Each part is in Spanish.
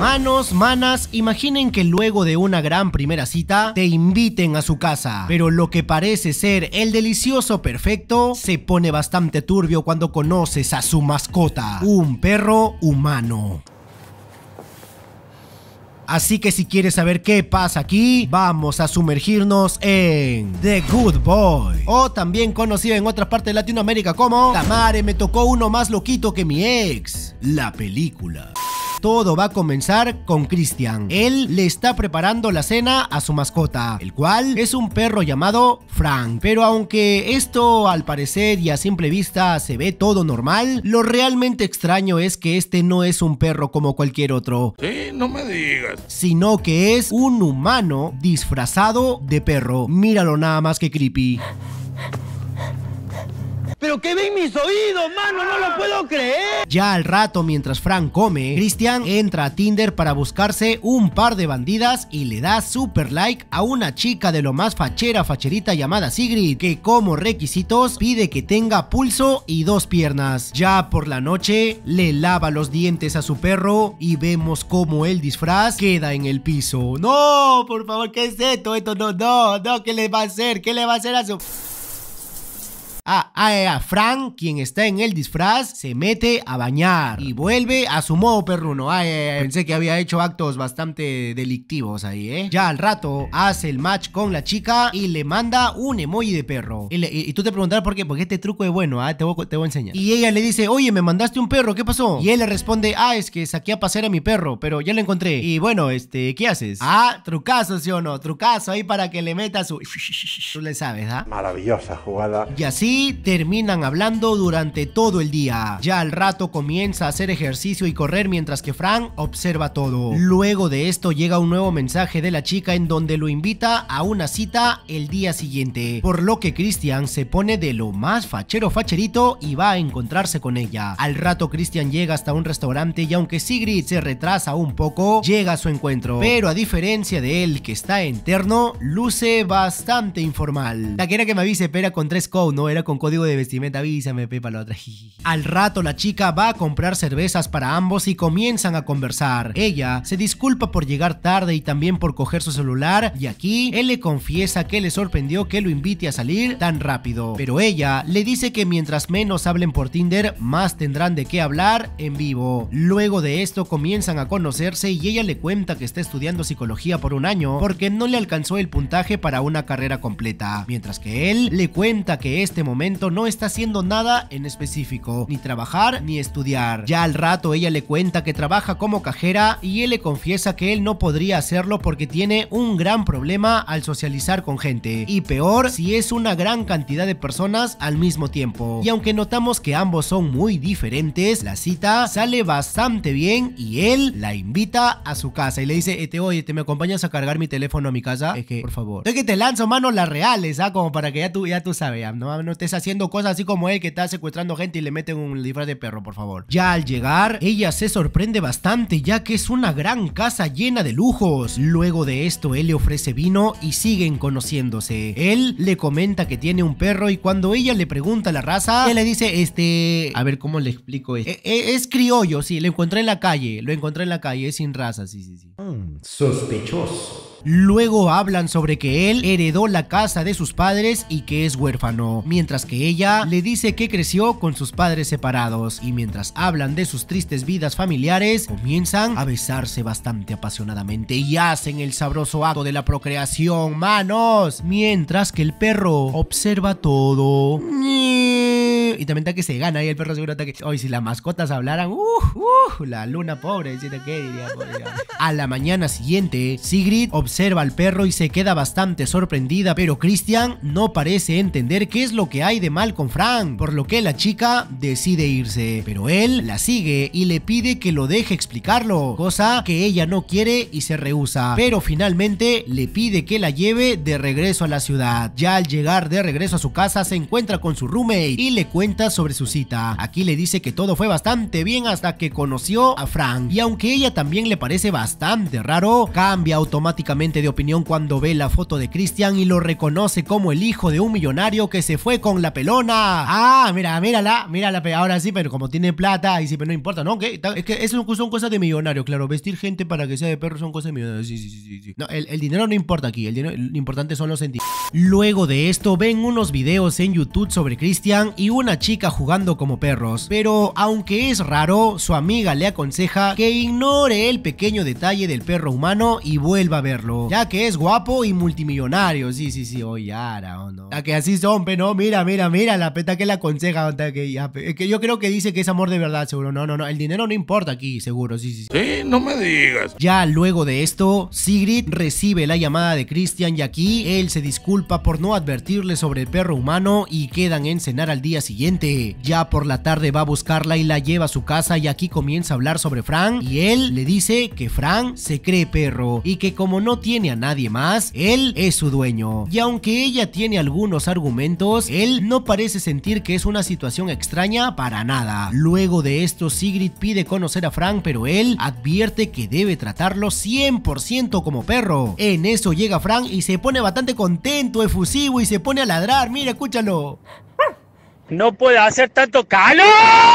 Manos, manas, imaginen que luego de una gran primera cita te inviten a su casa, pero lo que parece ser el delicioso perfecto se pone bastante turbio cuando conoces a su mascota, un perro humano. Así que si quieres saber qué pasa aquí, vamos a sumergirnos en The Good Boy. O también conocido en otras partes de Latinoamérica como Tamare me tocó uno más loquito que mi ex. La película. Todo va a comenzar con Christian. Él le está preparando la cena a su mascota, el cual es un perro llamado Frank. Pero aunque esto al parecer y a simple vista se ve todo normal, lo realmente extraño es que este no es un perro como cualquier otro. Sí, no me digas. Sino que es un humano disfrazado de perro. Míralo nada más que creepy. Pero que ven mis oídos, mano, no lo puedo creer. Ya al rato, mientras Frank come, Christian entra a Tinder para buscarse un par de bandidas y le da super like a una chica de lo más fachera facherita llamada Sigrid, que como requisitos pide que tenga pulso y dos piernas. Ya por la noche, le lava los dientes a su perro y vemos como el disfraz queda en el piso. No, por favor, ¿qué es esto? Esto no, no, no, ¿qué le va a hacer? ¿Qué le va a hacer a su... Ah, a ah. E, Frank, quien está en el disfraz, se mete a bañar y vuelve a su modo perruno. Ay, e, e, pensé que había hecho actos bastante delictivos ahí, ¿eh? Ya al rato hace el match con la chica y le manda un emoji de perro. Y, tú te preguntarás por qué, porque este truco es bueno, ¿ah? te, voy, a enseñar. Y ella le dice, oye, me mandaste un perro, ¿qué pasó? Y él le responde, ah, es que saqué a pasear a mi perro, pero ya lo encontré. Y bueno, este, ¿qué haces? Ah, trucazo, ¿sí o no? Trucazo ahí para que le meta su... Tú le sabes, ¿ah? Maravillosa jugada. Y así y terminan hablando durante todo el día. Ya al rato comienza a hacer ejercicio y correr mientras que Frank observa todo. Luego de esto llega un nuevo mensaje de la chica en donde lo invita a una cita el día siguiente, por lo que Christian se pone de lo más fachero facherito y va a encontrarse con ella. Al rato Christian llega hasta un restaurante y aunque Sigrid se retrasa un poco, llega a su encuentro, pero a diferencia de él que está en terno, luce bastante informal. La que era que me avise espera con tres co, ¿no? Era con código de vestimenta, avísame, pepa la otra. Al rato la chica va a comprar cervezas para ambos y comienzan a conversar. Ella se disculpa por llegar tarde y también por coger su celular y aquí él le confiesa que le sorprendió que lo invite a salir tan rápido. Pero ella le dice que mientras menos hablen por Tinder, más tendrán de qué hablar en vivo. Luego de esto comienzan a conocerse y ella le cuenta que está estudiando psicología por un año porque no le alcanzó el puntaje para una carrera completa. Mientras que él le cuenta que este momento momento no está haciendo nada en específico, ni trabajar ni estudiar. Ya al rato ella le cuenta que trabaja como cajera y él le confiesa que él no podría hacerlo porque tiene un gran problema al socializar con gente, y peor si es una gran cantidad de personas al mismo tiempo. Y aunque notamos que ambos son muy diferentes, la cita sale bastante bien y él la invita a su casa y le dice, eh, te oye, ¿te me acompañas a cargar mi teléfono a mi casa? Es que, por favor. Es que te lanzo, manos las reales, ¿ah? Como para que ya tú, ya tú sabes, no, estés haciendo cosas así como él que está secuestrando gente y le meten un disfraz de perro, por favor. Ya al llegar, ella se sorprende bastante ya que es una gran casa llena de lujos. Luego de esto, él le ofrece vino y siguen conociéndose. Él le comenta que tiene un perro y cuando ella le pregunta la raza, él le dice, este... A ver, ¿cómo le explico esto? E, e, es criollo, sí, lo encontré en la calle, lo encontré en la calle, es sin raza, sí, sí, sí. Mm, sospechoso. Luego hablan sobre que él heredó la casa de sus padres y que es huérfano, mientras que ella le dice que creció con sus padres separados y mientras hablan de sus tristes vidas familiares, comienzan a besarse bastante apasionadamente y hacen el sabroso acto de la procreación, manos, mientras que el perro observa todo y también que se gana. Y el perro seguro que Hoy, si las mascotas hablaran, uh, uh, la luna pobre, a la mañana siguiente, Sigrid observa al perro y se queda bastante sorprendida, pero Christian no parece entender qué es lo que hay de mal con Frank, por lo que la chica decide irse. Pero él la sigue y le pide que lo deje explicarlo, cosa que ella no quiere y se rehúsa. Pero finalmente le pide que la lleve de regreso a la ciudad. Ya al llegar de regreso a su casa se encuentra con su roommate y le cuenta cuenta sobre su cita. Aquí le dice que todo fue bastante bien hasta que conoció a Frank. Y aunque ella también le parece bastante raro, cambia automáticamente de opinión cuando ve la foto de Christian y lo reconoce como el hijo de un millonario que se fue con la pelona. Ah, mira, mírala, mírala, ahora sí, pero como tiene plata, y sí, pero no importa, ¿no? Es que eso son cosas de millonario, claro. Vestir gente para que sea de perro son cosas de millonario. Sí, sí, sí, sí. No, el, dinero no importa aquí, el dinero, lo importante son los sentimientos. Luego de esto, ven unos videos en YouTube sobre Christian y una chica jugando como perros, pero aunque es raro, su amiga le aconseja que ignore el pequeño detalle del perro humano y vuelva a verlo, ya que es guapo y multimillonario, sí, sí, sí, oye, o oh, no. Ya que así son, pero no, mira, mira, mira, la peta que le aconseja, que yo creo que dice que es amor de verdad, seguro, no, no, no, el dinero no importa aquí, seguro, sí, sí. Sí, ¿Sí? no me digas. Ya luego de esto, Sigrid recibe la llamada de Christian y aquí él se disculpa por no advertirle sobre el perro humano y quedan en cenar al día siguiente ya por la tarde va a buscarla y la lleva a su casa y aquí comienza a hablar sobre Frank y él le dice que Frank se cree perro y que como no tiene a nadie más, él es su dueño. Y aunque ella tiene algunos argumentos, él no parece sentir que es una situación extraña para nada. Luego de esto Sigrid pide conocer a Frank pero él advierte que debe tratarlo 100% como perro. En eso llega Frank y se pone bastante contento, efusivo y se pone a ladrar, mira, escúchalo. ¡No puede hacer tanto calor!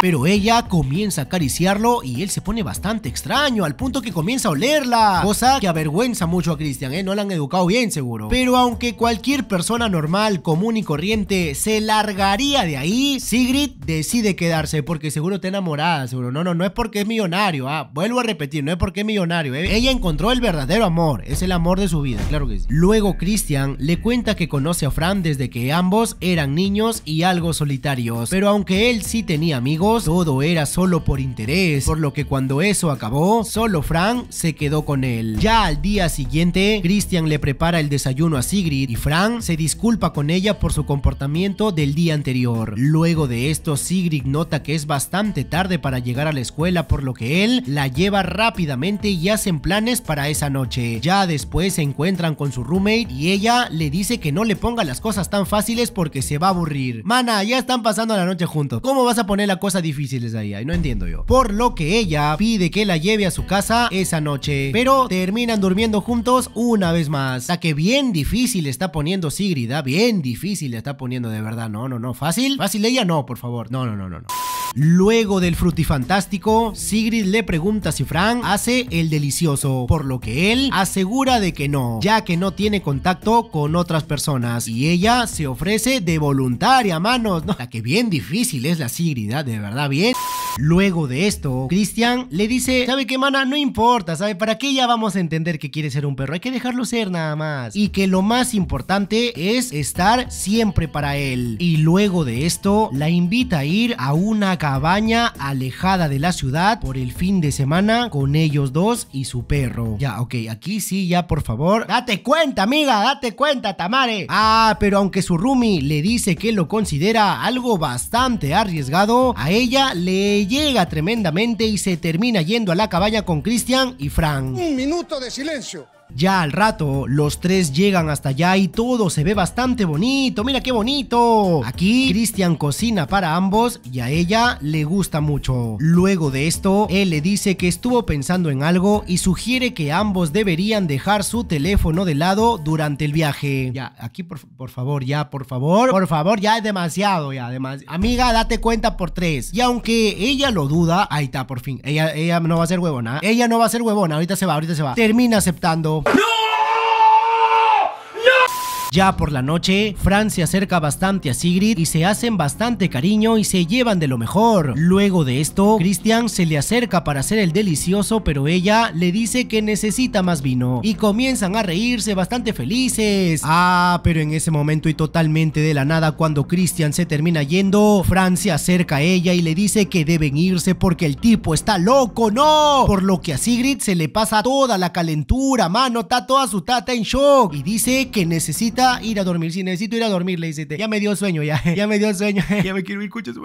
Pero ella comienza a acariciarlo y él se pone bastante extraño, al punto que comienza a olerla. Cosa que avergüenza mucho a Christian, ¿eh? No la han educado bien, seguro. Pero aunque cualquier persona normal, común y corriente se largaría de ahí, Sigrid decide quedarse porque seguro está enamorada, seguro. No, no, no es porque es millonario, ah. Vuelvo a repetir, no es porque es millonario. ¿eh? Ella encontró el verdadero amor, es el amor de su vida, claro que sí. Luego Christian le cuenta que conoce a Fran desde que ambos eran niños y algo solitario pero aunque él sí tenía amigos, todo era solo por interés, por lo que cuando eso acabó, solo Frank se quedó con él. Ya al día siguiente, Christian le prepara el desayuno a Sigrid y Frank se disculpa con ella por su comportamiento del día anterior. Luego de esto, Sigrid nota que es bastante tarde para llegar a la escuela, por lo que él la lleva rápidamente y hacen planes para esa noche. Ya después se encuentran con su roommate y ella le dice que no le ponga las cosas tan fáciles porque se va a aburrir. Mana, ya está están pasando la noche juntos. ¿Cómo vas a poner las cosas difíciles ahí? no entiendo yo. Por lo que ella pide que la lleve a su casa esa noche. Pero terminan durmiendo juntos una vez más. La que bien difícil está poniendo Sigrid, bien difícil está poniendo de verdad. No, no, no. ¿Fácil? ¿Fácil ella? No, por favor. No, no, no, no. no. Luego del frutifantástico, Sigrid le pregunta si Frank hace el delicioso, por lo que él asegura de que no, ya que no tiene contacto con otras personas y ella se ofrece de voluntaria, manos. No que bien difícil es la Sigrid, de verdad, bien. Luego de esto, Cristian le dice, ¿sabe qué, mana? No importa, ¿sabe? ¿Para qué ya vamos a entender que quiere ser un perro? Hay que dejarlo ser nada más. Y que lo más importante es estar siempre para él. Y luego de esto, la invita a ir a una cabaña alejada de la ciudad por el fin de semana con ellos dos y su perro. Ya, ok, aquí sí, ya, por favor. Date cuenta, amiga, date cuenta, Tamare. Ah, pero aunque su Rumi le dice que lo considera algo bastante arriesgado, a ella le llega tremendamente y se termina yendo a la cabaña con Christian y Frank. Un minuto de silencio. Ya al rato, los tres llegan hasta allá y todo se ve bastante bonito. ¡Mira qué bonito! Aquí, Cristian cocina para ambos y a ella le gusta mucho. Luego de esto, él le dice que estuvo pensando en algo y sugiere que ambos deberían dejar su teléfono de lado durante el viaje. Ya, aquí por, favor, ya, por favor. Por favor, ya es demasiado, ya, además. Amiga, date cuenta por tres. Y aunque ella lo duda, ahí está, por fin. Ella, ella no va a ser huevona. Ella no va a ser huevona, ahorita se va, ahorita se va. Termina aceptando. Non Ya por la noche, Fran se acerca bastante a Sigrid y se hacen bastante cariño y se llevan de lo mejor. Luego de esto, Christian se le acerca para hacer el delicioso, pero ella le dice que necesita más vino y comienzan a reírse bastante felices. Ah, pero en ese momento y totalmente de la nada, cuando Christian se termina yendo, Fran se acerca a ella y le dice que deben irse porque el tipo está loco, ¡no! Por lo que a Sigrid se le pasa toda la calentura, mano, está toda su tata en shock y dice que necesita ir a dormir. Si necesito ir a dormir, le dice, ya me dio sueño, ya, ya me dio sueño, ya me quiero ir, coches,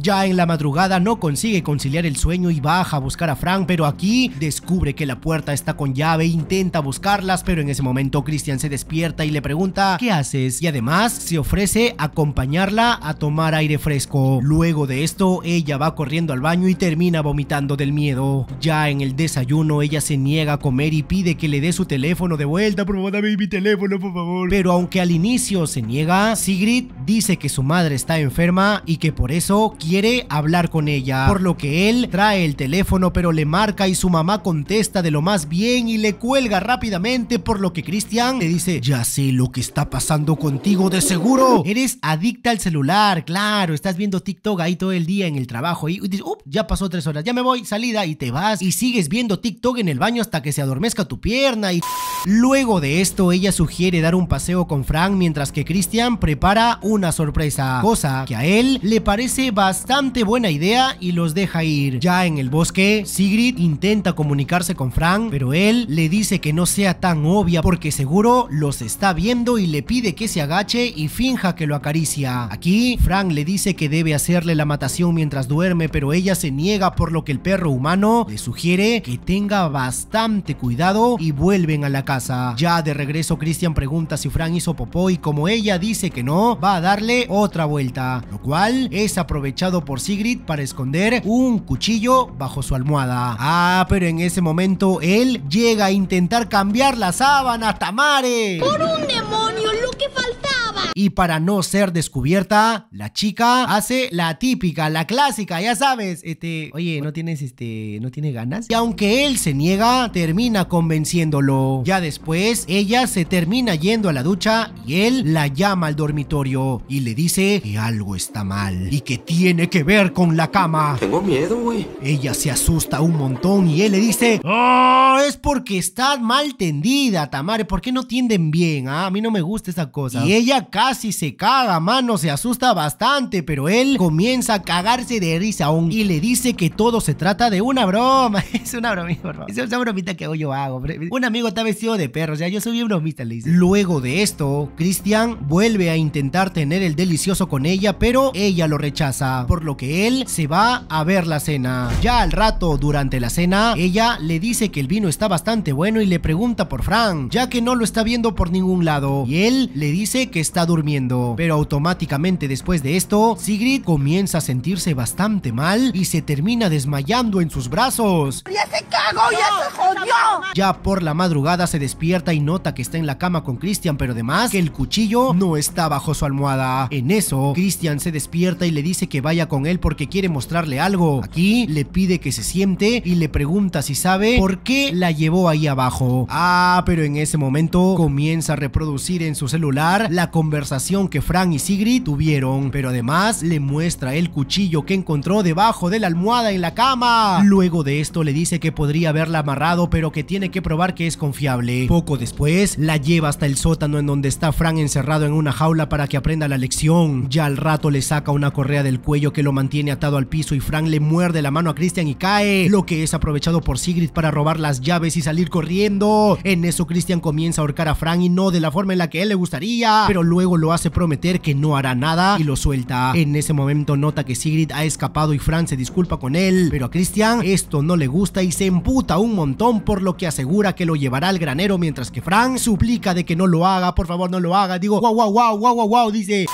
Ya en la madrugada no consigue conciliar el sueño y baja a buscar a Frank, pero aquí descubre que la puerta está con llave, intenta buscarlas, pero en ese momento Christian se despierta y le pregunta, ¿qué haces? Y además se ofrece acompañarla a tomar aire fresco. Luego de esto, ella va corriendo al baño y termina vomitando del miedo. Ya en el desayuno, ella se niega a comer y pide que le dé su teléfono de vuelta, por favor, dame mi teléfono, por favor. Pero aunque al inicio se niega, Sigrid dice que su madre está enferma y que por eso quiere hablar con ella, por lo que él trae el teléfono pero le marca y su mamá contesta de lo más bien y le cuelga rápidamente, por lo que Christian le dice, ya sé lo que está pasando contigo de seguro, eres adicta al celular, claro, estás viendo TikTok ahí todo el día en el trabajo y uh, ya pasó tres horas, ya me voy, salida y te vas y sigues viendo TikTok en el baño hasta que se adormezca tu pierna y luego de esto ella sugiere dar un paseo con Frank mientras que Christian prepara una sorpresa, cosa que a él le parece bastante buena idea y los deja ir. Ya en el bosque, Sigrid intenta comunicarse con Frank, pero él le dice que no sea tan obvia porque seguro los está viendo y le pide que se agache y finja que lo acaricia. Aquí, Frank le dice que debe hacerle la matación mientras duerme, pero ella se niega por lo que el perro humano le sugiere que tenga bastante cuidado y vuelven a la casa. Ya de regreso, Christian pregunta si Frank hizo popó y como ella dice que no, va a darle otra vuelta, lo cual es aprovechado por Sigrid para esconder un cuchillo bajo su almohada. Ah, pero en ese momento él llega a intentar cambiar la sábana, Tamare. Por un demonio, lo que faltaba. Y para no ser descubierta, la chica hace la típica, la clásica, ya sabes, este, oye, no tienes, este, no tienes ganas. Y aunque él se niega, termina convenciéndolo. Ya después, ella se termina yendo a la ducha y él la llama al dormitorio y le dice que algo está mal y que tiene que ver con la cama. Tengo miedo, güey. Ella se asusta un montón y él le dice, ¡Oh, es porque está mal tendida, Tamare! ¿Por qué no tienden bien? Ah? A mí no me gusta esa cosa. Y ella casi se caga, mano, se asusta bastante, pero él comienza a cagarse de risa aún y le dice que todo se trata de una broma. Es una bromita, que hoy yo hago. Un amigo está vestido de perro, ya yo soy bromita, bromista, le dice. Luego de esto, Christian vuelve a intentar tener el delicioso con ella, pero ella lo rechaza, por lo que él se va a ver la cena. Ya al rato, durante la cena, ella le dice que el vino está bastante bueno y le pregunta por Frank, ya que no lo está viendo por ningún lado. Y él le dice que está durmiendo. Pero automáticamente después de esto, Sigrid comienza a sentirse bastante mal y se termina desmayando en sus brazos. ¡Ya se ¡Ya se jodió! Ya por la madrugada se despierta y nota que está en la cama con Christian, pero además que el cuchillo no está bajo su almohada. En eso, Christian se despierta y le dice que vaya con él porque quiere mostrarle algo. Aquí le pide que se siente y le pregunta si sabe por qué la llevó ahí abajo. Ah, pero en ese momento comienza a reproducir en su celular la conversación que Frank y Sigrid tuvieron, pero además le muestra el cuchillo que encontró debajo de la almohada en la cama. Luego de esto le dice que podría haberla amarrado, pero que tiene que probar que es confiable. Poco después, la lleva hasta el sótano en donde está Frank encerrado en una jaula para que aprenda la lección. Ya al rato le saca una correa del cuello que lo mantiene atado al piso y Frank le muerde la mano a Christian y cae, lo que es aprovechado por Sigrid para robar las llaves y salir corriendo. En eso Christian comienza a ahorcar a Frank y no de la forma en la que él le gustaría, pero luego lo hace prometer que no hará nada y lo suelta. En ese momento nota que Sigrid ha escapado y Fran se disculpa con él, pero a Christian esto no le gusta y se emputa un montón por lo que asegura que lo llevará al granero mientras que Fran suplica de que no lo haga, por favor no lo haga, digo wow wow wow wow wow wow, dice...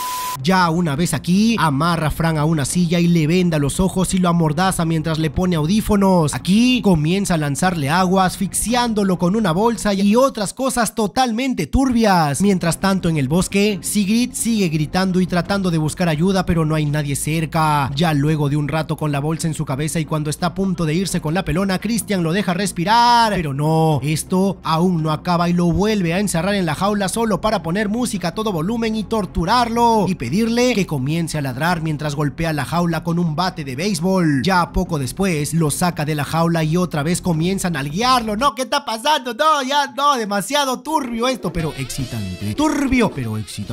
Ya una vez aquí, amarra a Fran a una silla y le venda los ojos y lo amordaza mientras le pone audífonos. Aquí comienza a lanzarle agua, asfixiándolo con una bolsa y otras cosas totalmente turbias. Mientras tanto en el bosque, Sigrid sigue gritando y tratando de buscar ayuda, pero no hay nadie cerca. Ya luego de un rato con la bolsa en su cabeza y cuando está a punto de irse con la pelona, Christian lo deja respirar. Pero no, esto aún no acaba y lo vuelve a encerrar en la jaula solo para poner música a todo volumen y torturarlo y pedirle que comience a ladrar mientras golpea la jaula con un bate de béisbol. Ya poco después lo saca de la jaula y otra vez comienzan a guiarlo. No, ¿qué está pasando? No, ya, no, demasiado turbio esto, pero excitante. Turbio, pero excitante.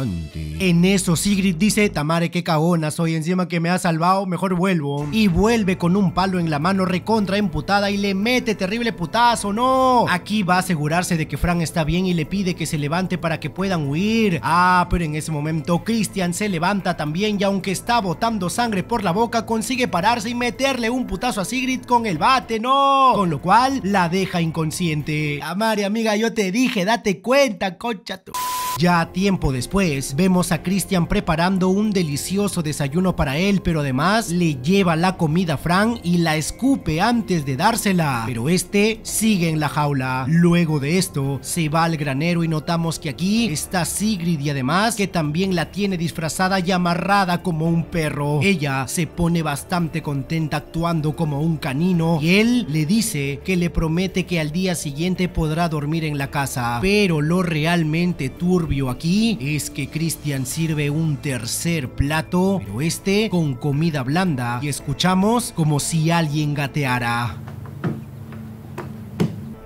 En eso, Sigrid dice, Tamare, qué cagona soy, encima que me ha salvado, mejor vuelvo. Y vuelve con un palo en la mano recontra emputada y le mete terrible putazo, no. Aquí va a asegurarse de que Fran está bien y le pide que se levante para que puedan huir. Ah, pero en ese momento Christian se levanta también y aunque está botando sangre por la boca, consigue pararse y meterle un putazo a Sigrid con el bate, no. Con lo cual, la deja inconsciente. Tamare amiga, yo te dije, date cuenta, concha tu... Ya tiempo después, vemos a Christian preparando un delicioso desayuno para él, pero además le lleva la comida a Frank y la escupe antes de dársela, pero este sigue en la jaula. Luego de esto, se va al granero y notamos que aquí está Sigrid y además que también la tiene disfrazada y amarrada como un perro. Ella se pone bastante contenta actuando como un canino y él le dice que le promete que al día siguiente podrá dormir en la casa, pero lo realmente turbio aquí es que Cristian sirve un tercer plato, pero este con comida blanda y escuchamos como si alguien gateara.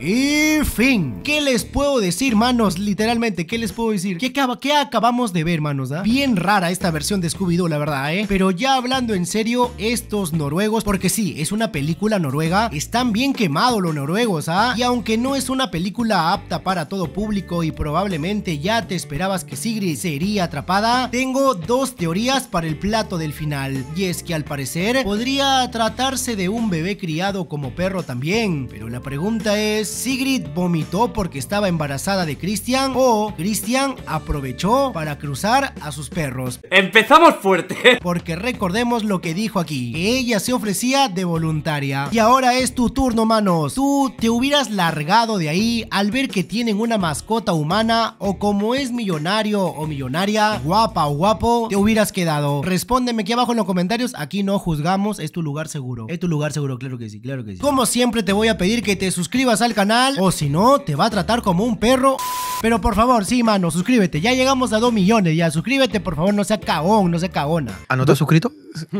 Y fin. ¿Qué les puedo decir, manos? Literalmente, ¿qué les puedo decir? ¿Qué, acabamos de ver, manos? da, ah? Bien rara esta versión de Scooby-Doo, la verdad, ¿eh? Pero ya hablando en serio, estos noruegos, porque sí, es una película noruega, están bien quemados los noruegos, ¿ah? Y aunque no es una película apta para todo público y probablemente ya te esperabas que Sigrid sería atrapada, tengo dos teorías para el plato del final. Y es que al parecer podría tratarse de un bebé criado como perro también. Pero la pregunta es... Sigrid vomitó porque estaba embarazada de Christian o Christian aprovechó para cruzar a sus perros. Empezamos fuerte. Porque recordemos lo que dijo aquí, ella se ofrecía de voluntaria. Y ahora es tu turno, manos. Tú te hubieras largado de ahí al ver que tienen una mascota humana o como es millonario o millonaria, guapa o guapo, te hubieras quedado. Respóndeme aquí abajo en los comentarios, aquí no juzgamos, es tu lugar seguro. Es tu lugar seguro, claro que sí, claro que sí. Como siempre te voy a pedir que te suscribas al canal o si no, te va a tratar como un perro. Pero por favor, sí, mano, suscríbete. Ya llegamos a 2 millones, ya. Suscríbete, por favor, no sea cagón, no sea cagona. ¿Ah, no te suscrito?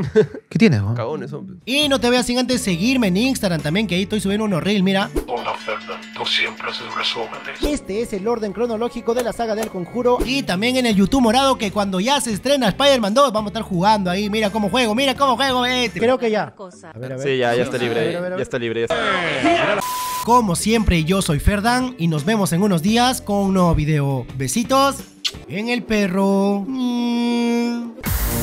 ¿Qué tienes, hombre. Y no te veas sin antes seguirme en Instagram también, que ahí estoy subiendo unos reels, mira. siempre Este es el orden cronológico de la saga del conjuro. Y también en el YouTube morado, que cuando ya se estrena Spider-Man 2, vamos a estar jugando ahí. Mira cómo juego, mira cómo juego, este. Creo que ya. Sí, ya, ya está libre. Ya está libre. Ya está libre. Como siempre, yo soy Ferdan y nos vemos en unos días con un nuevo video. Besitos en el perro. Mm.